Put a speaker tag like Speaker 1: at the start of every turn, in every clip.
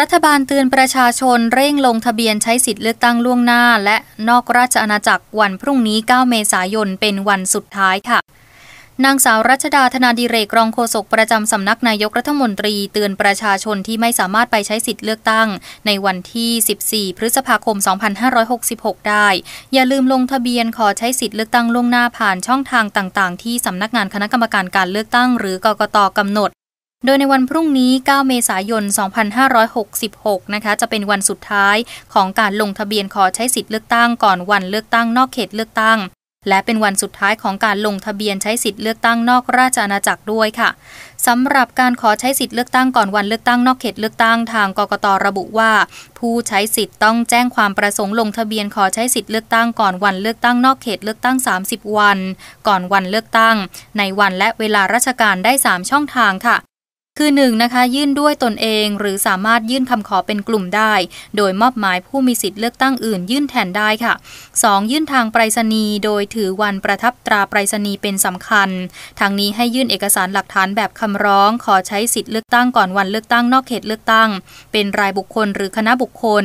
Speaker 1: รัฐบาลเตือนประชาชน เร่งลงทะเบียนใช้สิทธิ์เลือกตั้ง ล่วงหน้า และนอกราชอาณาจักรวันพรุ่งนี้ 9 เมษายนเป็นวันสุดท้ายค่ะ นางสาวรัชดาธนาดิเรกรองโฆษกประจำสำนักนายกรัฐมนตรีเตือนประชาชนที่ไม่สามารถไปใช้สิทธิ์เลือกตั้ง ในวันที่ 14 พฤษภาคม 2566 ได้ อย่าลืมลงทะเบียนขอใช้สิทธิ์เลือกตั้งล่วงหน้าผ่านช่องทางต่าง ๆ ที่สำนักงานคณะกรรมการการเลือกตั้ง หรือกกตกำหนดโดยในวันพรุ่งนี้ 9 เมษายน 2566 นะคะ จะเป็นวันสุดท้ายของการลงทะเบียนขอใช้สิทธิ์เลือกตั้งก่อนวันเลือกตั้งนอกเขตเลือกตั้ง และเป็นวันสุดท้ายของการลงทะเบียนใช้สิทธิ์เลือกตั้งนอกราชอาณาจักรด้วยค่ะสำหรับการขอใช้สิทธิ์เลือกตั้งก่อนวันเลือกตั้งนอกเขตเลือกตั้งทาง กกตระบุว่า ผู้ใช้สิทธิ์ต้องแจ้งความประสงค์ลงทะเบียนขอใช้สิทธิ์เลือกตั้งก่อนวันเลือกตั้งนอกเขตเลือกตั้ง 30 วัน ก่อนวันเลือกตั้ง ในวันและเวลาราชการได้ 3 ช่องทางค่ะคือ 1 นะคะยื่นด้วยตนเองหรือสามารถยื่นคำขอเป็นกลุ่มได้ โดยมอบหมายผู้มีสิทธิ์เลือกตั้งอื่น ยื่นแทนได้ค่ะ 2. ยื่นทางไปรษณีย์โดยถือวันประทับตราไปรษณีย์เป็นสำคัญทางนี้ให้ยื่นเอกสารหลักฐานแบบคำร้อง ขอใช้สิทธิ์เลือกตั้งก่อนวันเลือกตั้งนอกเขตเลือกตั้ง เป็นรายบุคคลหรือคณะบุคคล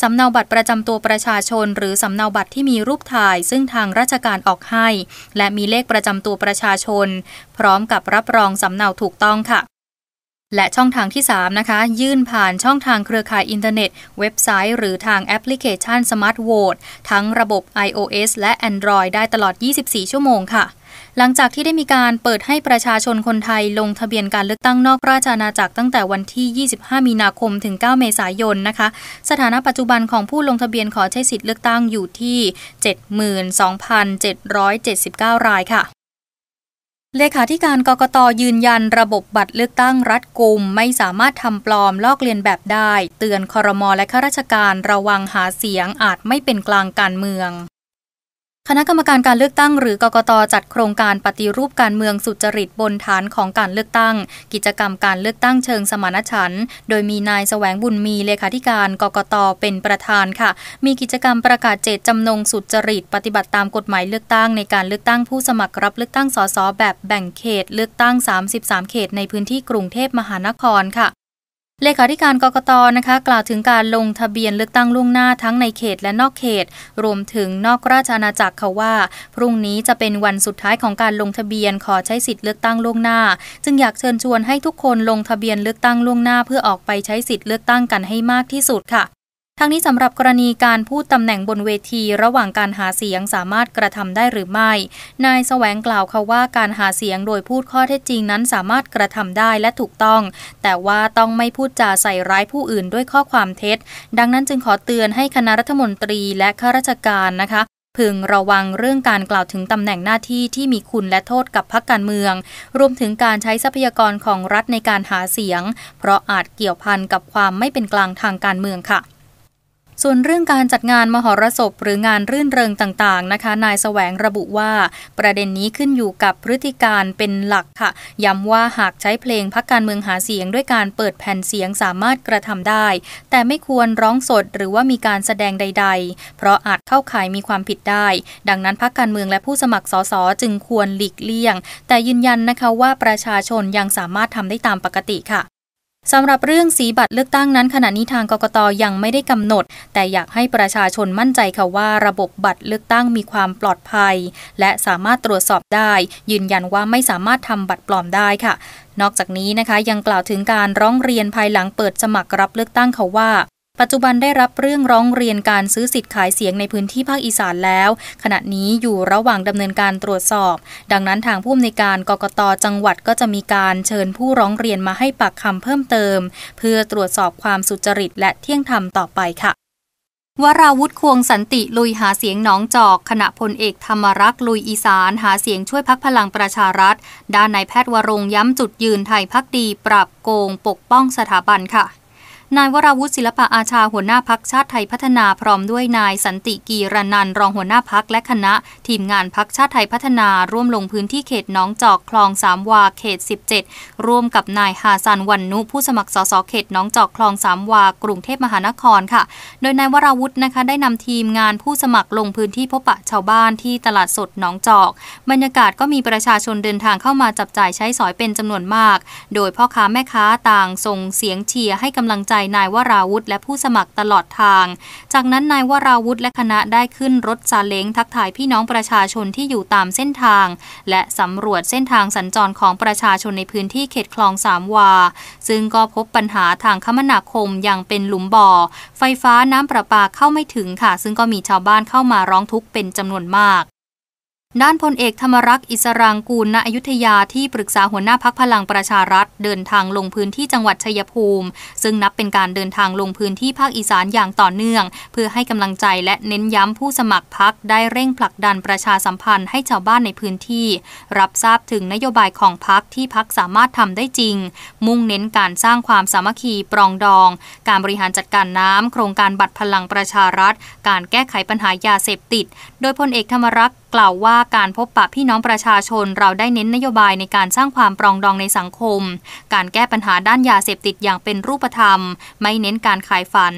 Speaker 1: สำเนาบัตรประจำตัวประชาชนหรือสำเนาบัตรที่มีรูปถ่าย ซึ่งทางราชการออกให้ และมีเลขประจำตัวประชาชน พร้อมกับรับรองสำเนาถูกต้องค่ะและช่องทางที่ 3 นะคะ ยื่นผ่านช่องทางเครือข่ายอินเทอร์เน็ต เว็บไซต์หรือทางแอปพลิเคชัน Smart Vote ทั้งระบบ iOS และ Android ได้ตลอด 24 ชั่วโมงค่ะ หลังจากที่ได้มีการเปิดให้ประชาชนคนไทยลงทะเบียนการเลือกตั้งนอกราชอาณาจักร ตั้งแต่วันที่ 25 มีนาคมถึง 9 เมษายน นะคะ สถานะปัจจุบันของผู้ลงทะเบียนขอใช้สิทธิ์เลือกตั้งอยู่ที่ 72,779 รายค่ะเลขาธิการกกตยืนยันระบบบัตรเลือกตั้งรัดกุมไม่สามารถทำปลอมลอกเลียนแบบได้ เตือนคอรมอและข้าราชการระวังหาเสียงอาจไม่เป็นกลางการเมืองคณะกรรมการการเลือกตั้งหรือกกตจัดโครงการปฏิรูปการเมืองสุจริตบนฐานของการเลือกตั้ง กิจกรรมการเลือกตั้งเชิงสมานฉันโดยมีนายสแสวงบุญมีเลขาธิการกกตเป็นประธานค่ะ มีกิจกรรมประกาศเจตจำนงสุจริต ปฏิบัติตามกฎหมายเลือกตั้งในการเลือกตั้งผู้สมัครรับเลือกตั้งสสแบบแบ่งเขตเลือกตั้ง 33 เขตในพื้นที่กรุงเทพมหานครค่ะเลขาธิการกกตนะคะ กล่าวถึงการลงทะเบียนเลือกตั้งล่วงหน้าทั้งในเขตและนอกเขต รวมถึงนอกราชอาณาจักรเขาว่า พรุ่งนี้จะเป็นวันสุดท้ายของการลงทะเบียนขอใช้สิทธิ์เลือกตั้งล่วงหน้าจึงอยากเชิญชวนให้ทุกคนลงทะเบียนเลือกตั้งล่วงหน้า เพื่อออกไปใช้สิทธิ์เลือกตั้งกันให้มากที่สุดค่ะทั้งนี้สำหรับกรณีการพูดตำแหน่งบนเวทีระหว่างการหาเสียงสามารถกระทำได้หรือไม่ นายสแสวงกล่าวค่ะว่าการหาเสียงโดยพูดข้อเท็จจริงนั้นสามารถกระทำได้และถูกต้อง แต่ว่าต้องไม่พูดจาใส่ร้ายผู้อื่นด้วยข้อความเท็จ ดังนั้นจึงขอเตือนให้คณะรัฐมนตรีและข้าราชการนะคะ พึงระวังเรื่องการกล่าวถึงตำแหน่งหน้าที่ที่มีคุณและโทษกับพรรคการเมืองรวมถึงการใช้ทรัพยากรของรัฐในการหาเสียง เพราะอาจเกี่ยวพันกับความไม่เป็นกลางทางการเมืองค่ะส่วนเรื่องการจัดงานมหรสพ หรืองานรื่นเริงต่าง ๆ นะคะ นายแสวงระบุว่า ประเด็นนี้ขึ้นอยู่กับพฤติการเป็นหลักค่ะย้ำว่าหากใช้เพลงพักการเมืองหาเสียง ด้วยการเปิดแผ่นเสียงสามารถกระทำได้ แต่ไม่ควรร้องสด หรือว่ามีการแสดงใดๆ เพราะอาจเข้าข่ายมีความผิดได้ ดังนั้นพักการเมืองและผู้สมัครสสจึงควรหลีกเลี่ยง แต่ยืนยันนะคะว่าประชาชนยังสามารถทำได้ตามปกติค่ะสำหรับเรื่องสีบัตรเลือกตั้งนั้นขณะนี้ทางกกตยังไม่ได้กำหนด แต่อยากให้ประชาชนมั่นใจค่ะว่าระบบบัตรเลือกตั้งมีความปลอดภัย และสามารถตรวจสอบได้ ยืนยันว่าไม่สามารถทำบัตรปลอมได้ค่ะ นอกจากนี้นะคะยังกล่าวถึงการร้องเรียนภายหลังเปิดสมัครรับเลือกตั้งเขาว่าปัจจุบันได้รับเรื่องร้องเรียนการซื้อสิทธิ์ขายเสียงในพื้นที่ภาคอีสานแล้ว ขณะนี้อยู่ระหว่างดำเนินการตรวจสอบ ดังนั้นทางผู้อำนวยการกรกตจังหวัดก็จะมีการเชิญผู้ร้องเรียนมาให้ปากคำเพิ่มเติม เพื่อตรวจสอบความสุจริต และเที่ยงธรรมต่อไปค่ะ วราวุธควงสันติลุยหาเสียงหนองจอกขณะพลเอกธรรมรักษ์ลุยอีสาน หาเสียงช่วยพักพลังประชารัฐ ด้านนายแพทย์วรงย้ำจุดยืนไทยพักดี ปราบโกง ปกป้องสถาบันค่ะนายวราวุฒิศิลปะอาชาหัวหน้าพักชาติไทยพัฒนาพร้อมด้วยนายสันติกีรนันรองหัวหน้าพักและคณะ ทีมงานพักชาติไทยพัฒนา ร่วมลงพื้นที่เขตน้องจอกคลองสามวาเขต17 ร่วมกับนายฮาซันวันนุผู้สมัครสสเขตน้องจอกคลองสามวากรุงเทพมหานครค่ะ โดยนายวราวุฒินะคะได้นำทีมงานผู้สมัครลงพื้นที่พบปะชาวบ้านที่ตลาดสดน้องจอก บรรยากาศก็มีประชาชนเดินทางเข้ามาจับจ่ายใช้สอยเป็นจำนวนมาก โดยพ่อค้าแม่ค้าต่างส่งเสียงเชียร์ให้กำลังใจนายวราวุธและผู้สมัครตลอดทาง จากนั้นนายวราวุธและคณะได้ขึ้นรถซาเล้งทักทายพี่น้องประชาชนที่อยู่ตามเส้นทาง และสำรวจเส้นทางสัญจรของประชาชนในพื้นที่เขตคลองสามวา ซึ่งก็พบปัญหาทางคมนาคมอย่างเป็นหลุมบ่อ ไฟฟ้าน้ำประปาเข้าไม่ถึงค่ะ ซึ่งก็มีชาวบ้านเข้ามาร้องทุกข์เป็นจำนวนมากด้านพลเอกธรรมรักษ์อิสรางกูลณอยุธยาที่ปรึกษาหัวหน้าพักพลังประชารัฐ เดินทางลงพื้นที่จังหวัดชัยภูมิ ซึ่งนับเป็นการเดินทางลงพื้นที่ภาคอีสานอย่างต่อเนื่อง เพื่อให้กำลังใจและเน้นย้ำผู้สมัครพักได้เร่งผลักดันประชาสัมพันธ์ให้ชาวบ้านในพื้นที่ รับทราบถึงนโยบายของพักที่พักสามารถทำได้จริง มุ่งเน้นการสร้างความสามัคคีปรองดอง การบริหารจัดการน้ำโครงการบัตรพลังประชารัฐ การแก้ไขปัญหายาเสพติด โดยพลเอกธรรมรักษ์กล่าวว่าการพบปะพี่น้องประชาชนเราได้เน้นนโยบายในการสร้างความปรองดองในสังคม การแก้ปัญหาด้านยาเสพติดอย่างเป็นรูปธรรม ไม่เน้นการขายฝัน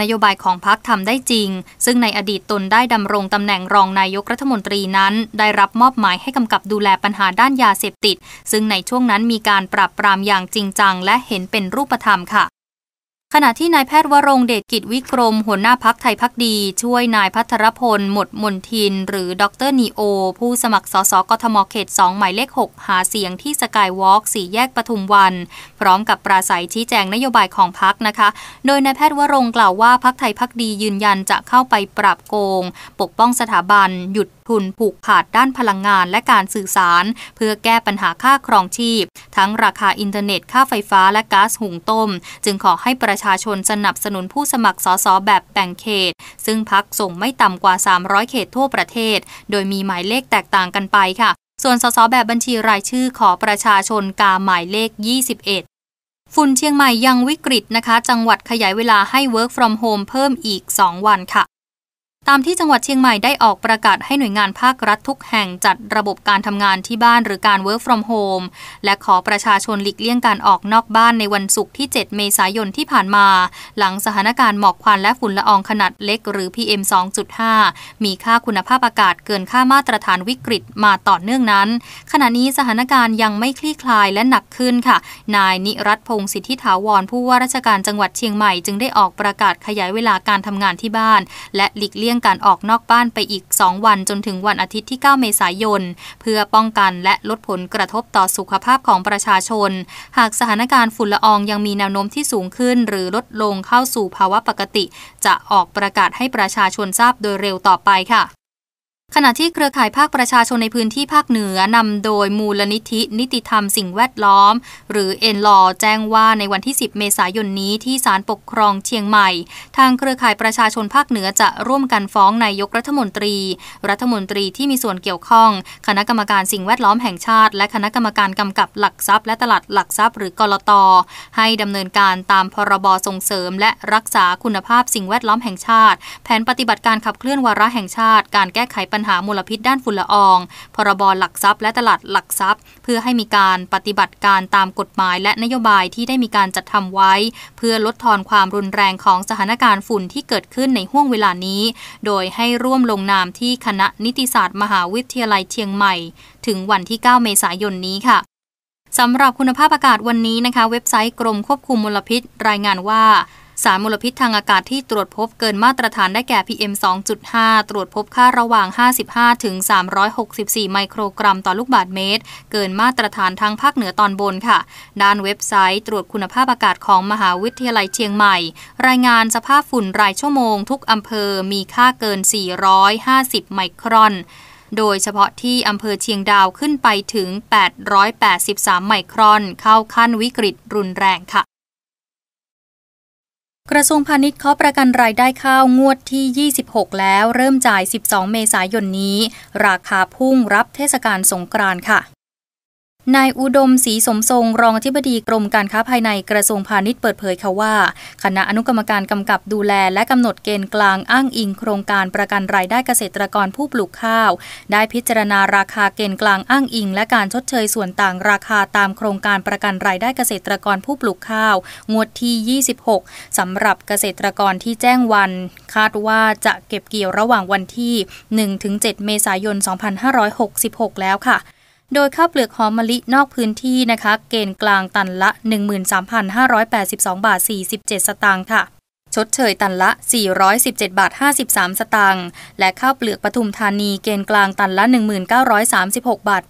Speaker 1: นโยบายของพักทำได้จริง ซึ่งในอดีตตนได้ดำรงตำแหน่งรองนายกรัฐมนตรีนั้น ได้รับมอบหมายให้กำกับดูแลปัญหาด้านยาเสพติด ซึ่งในช่วงนั้นมีการปรับปรามอย่างจริงจัง และเห็นเป็นรูปธรรมค่ะขณะที่นายแพทย์วรงเดชกิจวิกรมหัวหน้าพักไทยพักดีช่วยนายพัทรพล หมดมนทิน หรือดรนีโอผู้สมัครสสกทมเขต2หมายเลข6หาเสียงที่สกายวอล์กสี่แยกปทุมวันพร้อมกับปราศัยชี้แจงนโยบายของพักนะคะ โดยนายแพทย์วรงกล่าวว่าพักไทยพักดียืนยันจะเข้าไปปราบโกง ปกป้องสถาบันหยุดทุนผูกขาดด้านพลังงานและการสื่อสาร เพื่อแก้ปัญหาค่าครองชีพ ทั้งราคาอินเทอร์เน็ตค่าไฟฟ้าและก๊าซหุงต้ม จึงขอให้ประชาชนสนับสนุนผู้สมัครสสแบบแบ่งเขต ซึ่งพักส่งไม่ต่ำกว่า 300 เขตทั่วประเทศ โดยมีหมายเลขแตกต่างกันไปค่ะ ส่วนสสแบบบัญชีรายชื่อขอประชาชนกาหมายเลข 21 ฝุ่นเชียงใหม่ยังวิกฤตนะคะ จังหวัดขยายเวลาให้ work from home เพิ่มอีก 2 วันค่ะตามที่จังหวัดเชียงใหม่ได้ออกประกาศให้หน่วยงานภาครัฐทุกแห่งจัดระบบการทำงานที่บ้านหรือการ work from home และขอประชาชนหลีกเลี่ยงการออกนอกบ้านในวันศุกร์ที่ 7 เมษายนที่ผ่านมา หลังสถานการณ์หมอกควันและฝุ่นละอองขนาดเล็กหรือ PM 2.5มีค่าคุณภาพอากาศเกินค่ามาตรฐานวิกฤตมาต่อเนื่องนั้น ขณะนี้สถานการณ์ยังไม่คลี่คลายและหนักขึ้นค่ะ นายนิรัตพงศ์สิทธิถาวรผู้ว่าราชการจังหวัดเชียงใหม่ จึงได้ออกประกาศขยายเวลาการทำงานที่บ้าน และหลีกเลี่ยงงการออกนอกบ้านไปอีก 2 วันจนถึงวันอาทิตย์ที่ 9 เมษายน เพื่อป้องกันและลดผลกระทบต่อสุขภาพของประชาชน หากสถานการณ์ฝุ่นละอองยังมีแนวโน้มที่สูงขึ้น หรือลดลงเข้าสู่ภาวะปกติ จะออกประกาศให้ประชาชนทราบโดยเร็วต่อไปค่ะขณะที่เครือข่ายภาคประชาชนในพื้นที่ภาคเหนือนำโดยมูลนิธินิติธรรมสิ่งแวดล้อม หรือเอ็นลอแจ้งว่าในวันที่ 10 เมษายนนี้ที่ศาลปกครองเชียงใหม่ ทางเครือข่ายประชาชนภาคเหนือจะร่วมกันฟ้องนายกรัฐมนตรี รัฐมนตรีที่มีส่วนเกี่ยวข้อง คณะกรรมการสิ่งแวดล้อมแห่งชาติ และคณะกรรมการกำกับหลักทรัพย์ และตลาดหลักทรัพย์หรือกรตให้ดำเนินการตามพรบส่งเสริม และรักษาคุณภาพสิ่งแวดล้อมแห่งชาติ แผนปฏิบัติการขับเคลื่อนวาระแห่งชาติการแก้ไขปัญปัญหามลพิษด้านฝุ่นละออง พรบหลักทรัพย์ และตลาดหลักทรัพย์ เพื่อให้มีการปฏิบัติการตามกฎหมายและนโยบายที่ได้มีการจัดทำไว้ เพื่อลดทอนความรุนแรงของสถานการณ์ฝุ่นที่เกิดขึ้นในห่วงเวลานี้ โดยให้ร่วมลงนามที่คณะนิติศาสตร์มหาวิทยาลัยเชียงใหม่ ถึงวันที่ 9 เมษายนนี้ค่ะสำหรับคุณภาพอากาศวันนี้นะคะ เว็บไซต์กรมควบคุมมลพิษรายงานว่าสารมลพิษทางอากาศที่ตรวจพบเกินมาตรฐานได้แก่ PM 2.5 ตรวจพบค่าระหว่าง 55 ถึง 364 ไมโครกรัมต่อลูกบาศก์เมตร เกินมาตรฐานทางภาคเหนือตอนบนค่ะ ด้านเว็บไซต์ตรวจคุณภาพอากาศของมหาวิทยาลัยเชียงใหม่ รายงานสภาพฝุ่นรายชั่วโมงทุกอำเภอมีค่าเกิน 450 ไมครอน โดยเฉพาะที่อำเภอเชียงดาวขึ้นไปถึง 883 ไมครอน เข้าขั้นวิกฤต รุนแรงค่ะกระทรวงพาณิชย์เคาะประกันรายได้ข้าวงวดที่ 26 แล้ว เริ่มจ่าย 12 เมษายนนี้ ราคาพุ่งรับเทศกาลสงกรานต์ค่ะนายอุดมศรีสมทรงรองอธิบดีกรมการค้าภายในกระทรวงพาณิชย์เปิดเผยค่ะว่าคณะอนุกรรมการกำกับดูแลและกำหนดเกณฑ์กลางอ้างอิง โครงการประกันรายได้เกษตรกรผู้ปลูกข้าว ได้พิจารณาราคาเกณฑ์กลางอ้างอิง และการชดเชยส่วนต่างราคาตามโครงการประกันรายได้เกษตรกรผู้ปลูกข้าวงวดที่ 26สำหรับเกษตรกรที่แจ้งวันคาดว่าจะเก็บเกี่ยวระหว่างวันที่ 1-7 เมษายน 2566 แล้วค่ะโดยข้าวเปลือกหอมมะลินอกพื้นที่นะคะเกณฑ์กลางตันละ 13,582บาท 47 สตางค์ค่ะ ชดเชยตันละ 417บาท53สตางค์และข้าวเปลือกปทุมธานีเกณฑ์กลางตันละ 1936บาท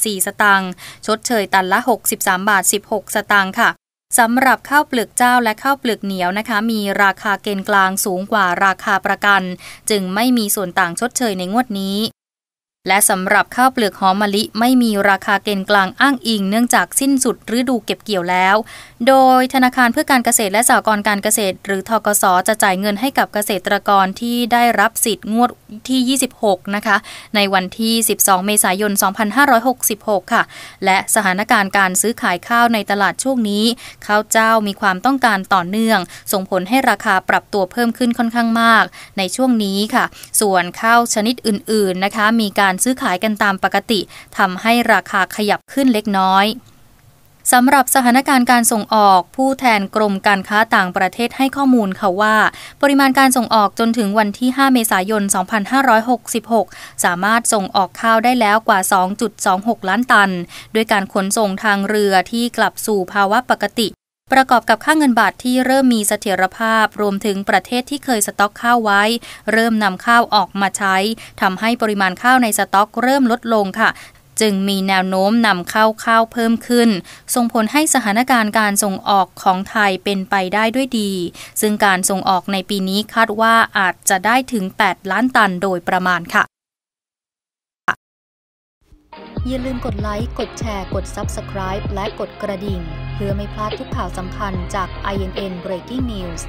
Speaker 1: 84สตางค์ชดเชยตันละ 63บาท16 สตางค์ค่ะสำหรับข้าวเปลือกเจ้าและข้าวเปลือกเหนียวนะคะ มีราคาเกณฑ์กลางสูงกว่าราคาประกัน จึงไม่มีส่วนต่างชดเชยในงวดนี้และสำหรับข้าวเปลือกหอมมะลิ ไม่มีราคาเกณฑ์กลางอ้างอิงเนื่องจากสิ้นสุดฤดูเก็บเกี่ยวแล้ว โดยธนาคารเพื่อการเกษตรและสหกรณ์การเกษตร หรือทกสจะจ่ายเงินให้กับเกษตรกรที่ได้รับสิทธิ์งวดที่ 26 นะคะ ในวันที่ 12 เมษายน 2566 ค่ะ และสถานการณ์การซื้อขายข้าวในตลาดช่วงนี้ข้าวเจ้ามีความต้องการต่อเนื่อง ส่งผลให้ราคาปรับตัวเพิ่มขึ้นค่อนข้างมาก ในช่วงนี้ค่ะ ส่วนข้าวชนิดอื่นๆนะคะ มีการการซื้อขายกันตามปกติทำให้ราคาขยับขึ้นเล็กน้อยสำหรับสถานการณ์การส่งออกผู้แทนกรมการค้าต่างประเทศให้ข้อมูลค่ะว่า ปริมาณการส่งออกจนถึงวันที่ 5 เมษายน 2566 สามารถส่งออกข้าวได้แล้วกว่า 2.26 ล้านตัน ด้วยการขนส่งทางเรือที่กลับสู่ภาวะปกติประกอบกับค่าเงินบาทที่เริ่มมีเสถียรภาพ รวมถึงประเทศที่เคยสต็อกข้าวไว้ เริ่มนำข้าวออกมาใช้ทำให้ปริมาณข้าวในสต็อกเริ่มลดลงค่ะ จึงมีแนวโน้มนำเข้าข้าวเพิ่มขึ้น ส่งผลให้สถานการณ์การส่งออกของไทยเป็นไปได้ด้วยดี ซึ่งการส่งออกในปีนี้คาดว่าอาจจะได้ถึง 8 ล้านตันโดยประมาณค่ะอย่าลืมกดไลค์ กดแชร์ กด Subscribe และกดกระดิ่ง เพื่อไม่พลาดทุกข่าวสำคัญจาก INN Breaking News